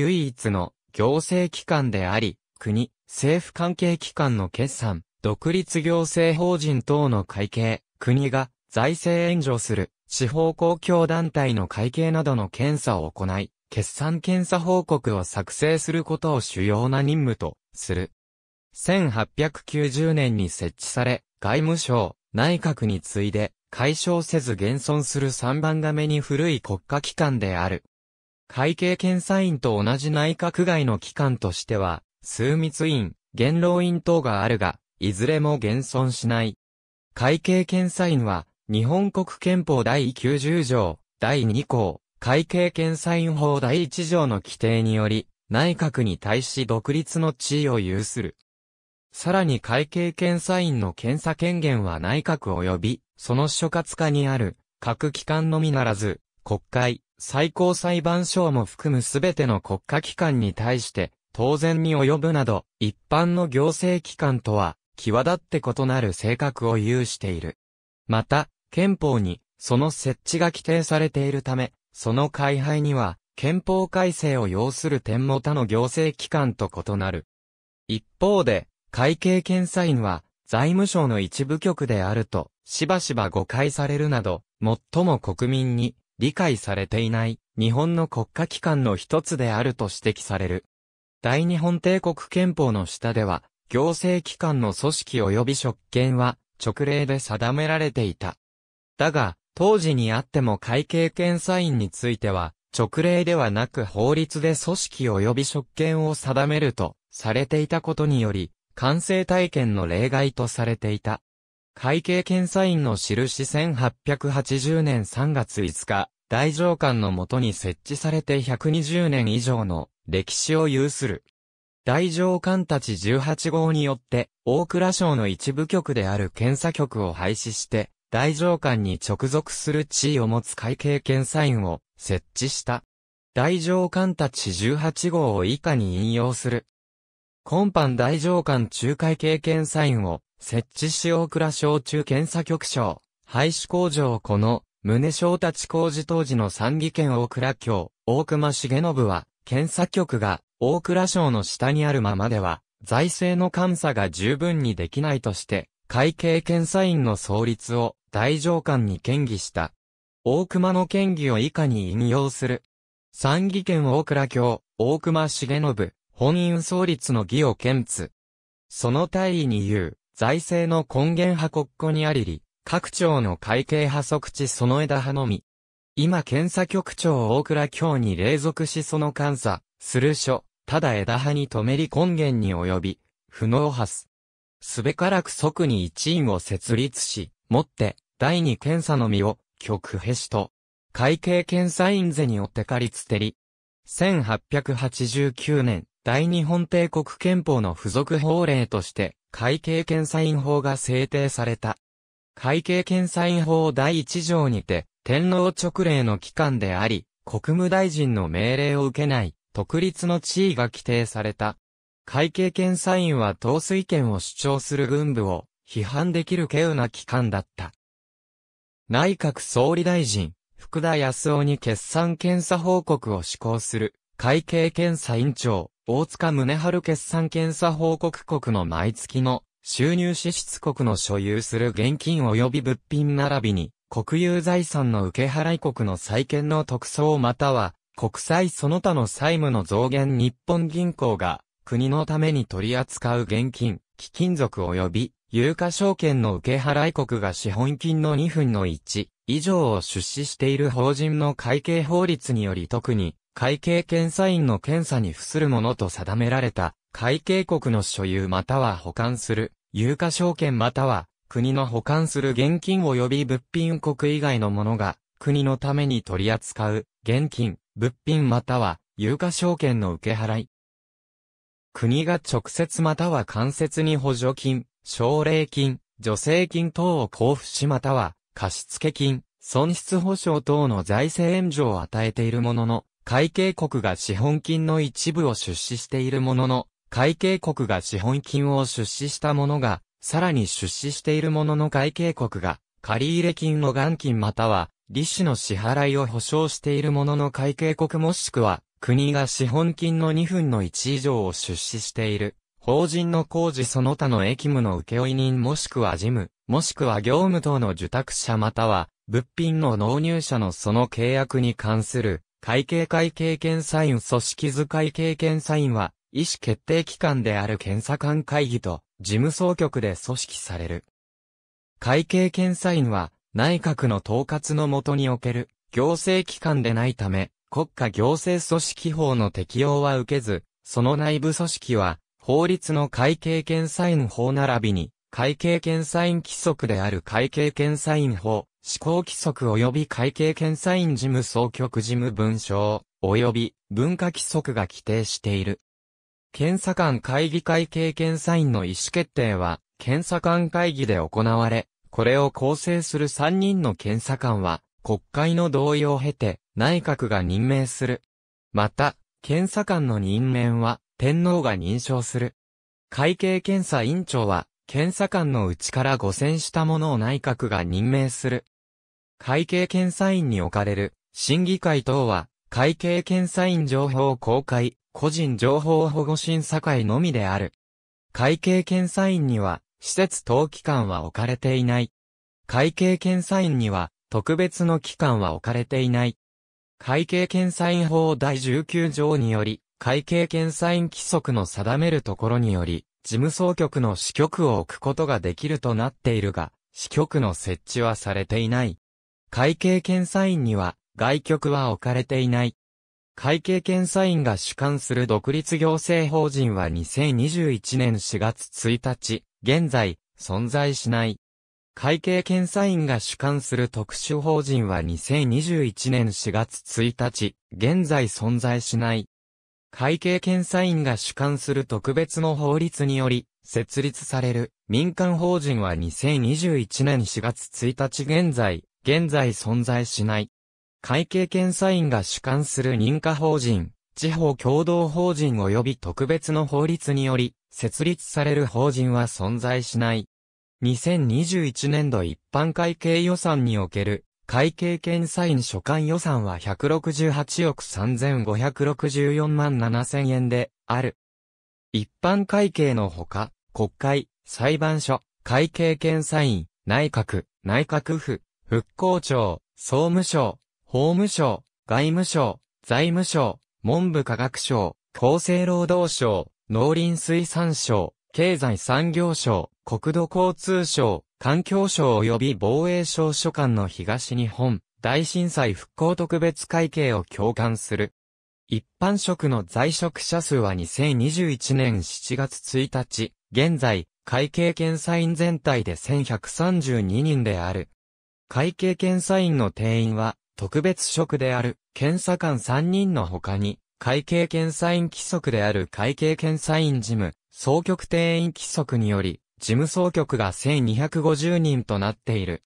唯一の行政機関であり、国、政府関係機関の決算、独立行政法人等の会計、国が財政援助する地方公共団体の会計などの検査を行い、決算検査報告を作成することを主要な任務とする。1890年に設置され、外務省、内閣に次いで、解消せず現存する3番目に古い国家機関である。会計検査院と同じ内閣外の機関としては、枢密院、元老院等があるが、いずれも現存しない。会計検査院は、日本国憲法第90条、第2項、会計検査院法第1条の規定により、内閣に対し独立の地位を有する。さらに会計検査院の検査権限は内閣及び、その所轄下にある、各機関のみならず、国会、最高裁判所も含むすべての国家機関に対して、当然に及ぶなど、一般の行政機関とは、際立って異なる性格を有している。また、憲法に、その設置が規定されているため、その開廃には、憲法改正を要する点も他の行政機関と異なる。一方で、会計検査院は、財務省の一部局であると、しばしば誤解されるなど、最も国民に理解されていない日本の国家機関の一つであると指摘される。大日本帝国憲法の下では、行政機関の組織及び職権は直令で定められていた。だが、当時にあっても会計検査院については、直令ではなく法律で組織及び職権を定めるとされていたことにより、完成体験の例外とされていた。会計検査院の印1880年3月5日、大上官のもとに設置されて120年以上の歴史を有する。大上官たち18号によって、大蔵省の一部局である検査局を廃止して、大上官に直属する地位を持つ会計検査院を設置した。大上官たち18号を以下に引用する。今般大上官仲介経験サインを設置し大倉省中検査局長、廃止工場この宗正達工事当時の三義県大倉協、大隈重信は、検査局が大倉省の下にあるままでは、財政の監査が十分にできないとして、会計検査院の創立を大上官に建議した。大熊の建議を以下に引用する。三義県大倉協、大熊重信、本院創立の義を検つ。その大意に言う、財政の根源派国庫にありり、各庁の会計派即地その枝派のみ。今検査局長大倉京に隷属しその監査、する所、ただ枝派に止めり根源に及び、不能発。すすべからく即に一員を設立し、もって、第二検査のみを、極へしと、会計検査院税におてかりつてり。1889年、大日本帝国憲法の付属法令として、会計検査院法が制定された。会計検査院法第一条にて、天皇直令の機関であり、国務大臣の命令を受けない、独立の地位が規定された。会計検査院は統帥権を主張する軍部を批判できる稀有な機関だった。内閣総理大臣、福田康夫に決算検査報告を施行する、会計検査院長、大塚宗春決算検査報告国の毎月の収入支出国の所有する現金及び物品並びに、国有財産の受払国の債権の特措または、国債その他の債務の増減日本銀行が、国のために取り扱う現金、貴金属及び、有価証券の受払国が資本金の2分の1以上を出資している法人の会計法律により特に会計検査院の検査に付するものと定められた、会計国の所有または保管する、有価証券または、国の保管する現金及び物品国以外のものが、国のために取り扱う、現金、物品または、有価証券の受け払い。国が直接または間接に補助金、奨励金、助成金等を交付しまたは、貸付金、損失保障等の財政援助を与えているものの、会計国が資本金の一部を出資しているものの、会計国が資本金を出資したものが、さらに出資しているものの会計国が、借入金の元金または、利子の支払いを保証しているものの会計国もしくは、国が資本金の2分の1以上を出資している、法人の工事その他の役務の請負人もしくは事務、もしくは業務等の受託者または、物品の納入者のその契約に関する、会計会計検査院組織図会計検査院は、意思決定機関である検査官会議と、事務総局で組織される。会計検査院は、内閣の統括のもとにおける、行政機関でないため、国家行政組織法の適用は受けず、その内部組織は、法律の会計検査院法並びに、会計検査院規則である会計検査院法、思考規則及び会計検査院事務総局事務文書、及び文化規則が規定している。検査官会議会計検査院の意思決定は、検査官会議で行われ、これを構成する3人の検査官は、国会の同意を経て、内閣が任命する。また、検査官の任免は、天皇が認証する。会計検査委員長は、検査官のうちから5選したものを内閣が任命する。会計検査院に置かれる、審議会等は、会計検査院情報公開、個人情報保護審査会のみである。会計検査院には、施設等機関は置かれていない。会計検査院には、特別の機関は置かれていない。会計検査院法第19条により、会計検査院規則の定めるところにより、事務総局の支局を置くことができるとなっているが、支局の設置はされていない。会計検査院には外局は置かれていない。会計検査院が主管する独立行政法人は2021年4月1日、現在、存在しない。会計検査院が主管する特殊法人は2021年4月1日、現在存在しない。会計検査院が主管する特別の法律により、設立される民間法人は2021年4月1日現在、現在存在しない。会計検査院が主管する認可法人、地方共同法人及び特別の法律により、設立される法人は存在しない。2021年度一般会計予算における、会計検査院所管予算は168億3564万7000円で、ある。一般会計のほか、国会、裁判所、会計検査院、内閣、内閣府、復興庁、総務省、法務省、外務省、財務省、文部科学省、厚生労働省、農林水産省、経済産業省、国土交通省、環境省及び防衛省所管の東日本大震災復興特別会計を共感する。一般職の在職者数は2021年7月1日、現在、会計検査員全体で1132人である。会計検査院の定員は、特別職である検査官3人の他に、会計検査院規則である会計検査院事務、総局定員規則により、事務総局が1250人となっている。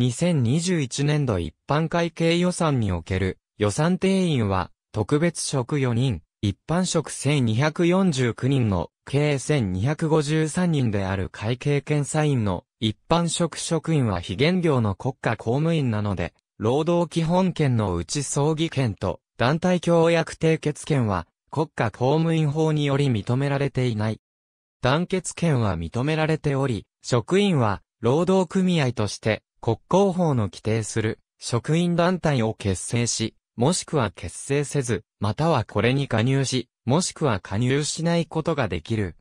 2021年度一般会計予算における予算定員は特別職4人、一般職1249人の計1253人である会計検査員の一般職職員は非現業の国家公務員なので、労働基本権のうち葬儀権と団体協約締結権は国家公務員法により認められていない。団結権は認められており、職員は労働組合として国交法の規定する職員団体を結成し、もしくは結成せず、またはこれに加入し、もしくは加入しないことができる。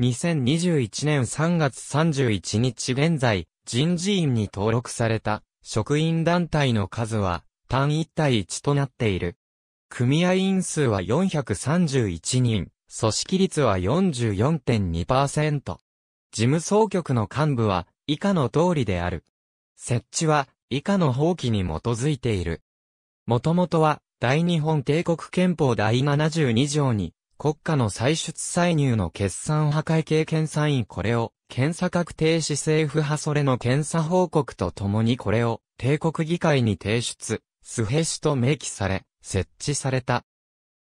2021年3月31日現在、人事院に登録された職員団体の数は単1対1となっている。組合員数は431人、組織率は44.2%。事務総局の幹部は以下の通りである。設置は以下の法規に基づいている。もともとは、大日本帝国憲法第72条に、国家の歳出歳入の決算破壊系検査院これを、検査確定し政府派それの検査報告とともにこれを、帝国議会に提出、スヘシと明記され、設置された。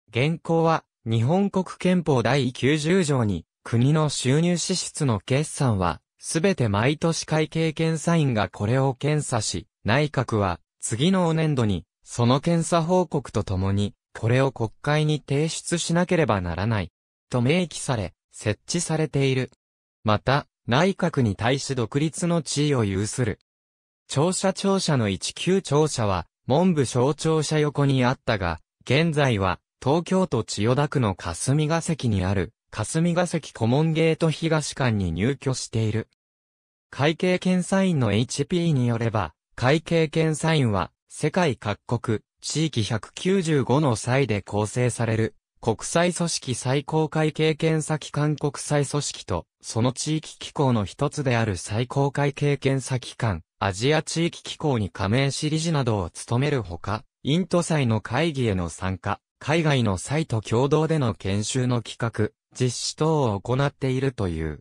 現行は、日本国憲法第90条に、国の収入支出の決算は、すべて毎年会計検査院がこれを検査し、内閣は、次の年度に、その検査報告とともに、これを国会に提出しなければならない、と明記され、設置されている。また、内閣に対し独立の地位を有する。庁舎庁舎の19庁舎は、文部省庁舎横にあったが、現在は、東京都千代田区の霞が関にある、霞が関古門ゲート東館に入居している。会計検査院の HP によれば、会計検査院は、世界各国、地域195の際で構成される、国際組織最高会計検査機関国際組織と、その地域機構の一つである最高会計検査機関、アジア地域機構に加盟し理事などを務めるほか、イント祭の会議への参加、海外のサイト共同での研修の企画、実施等を行っているという。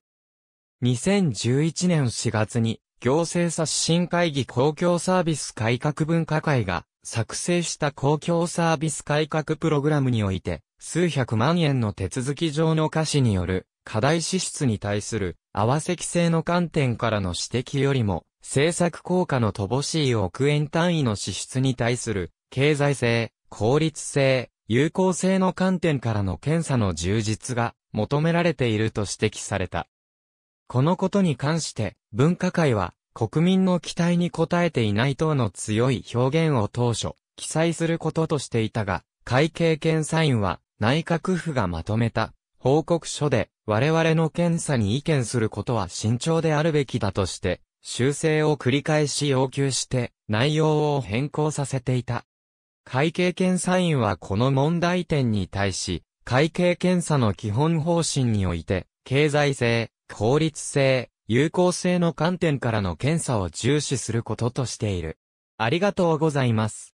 2011年4月に行政刷新会議公共サービス改革分科会が作成した公共サービス改革プログラムにおいて、数百万円の手続き上の可視による課題支出に対する合わせ規制の観点からの指摘よりも、政策効果の乏しい億円単位の支出に対する経済性、効率性、有効性の観点からの検査の充実が求められていると指摘された。このことに関して、分科会は、国民の期待に応えていない等の強い表現を当初、記載することとしていたが、会計検査院は、内閣府がまとめた、報告書で、我々の検査に意見することは慎重であるべきだとして、修正を繰り返し要求して、内容を変更させていた。会計検査院はこの問題点に対し、会計検査の基本方針において、経済性、効率性、有効性の観点からの検査を重視することとしている。ありがとうございます。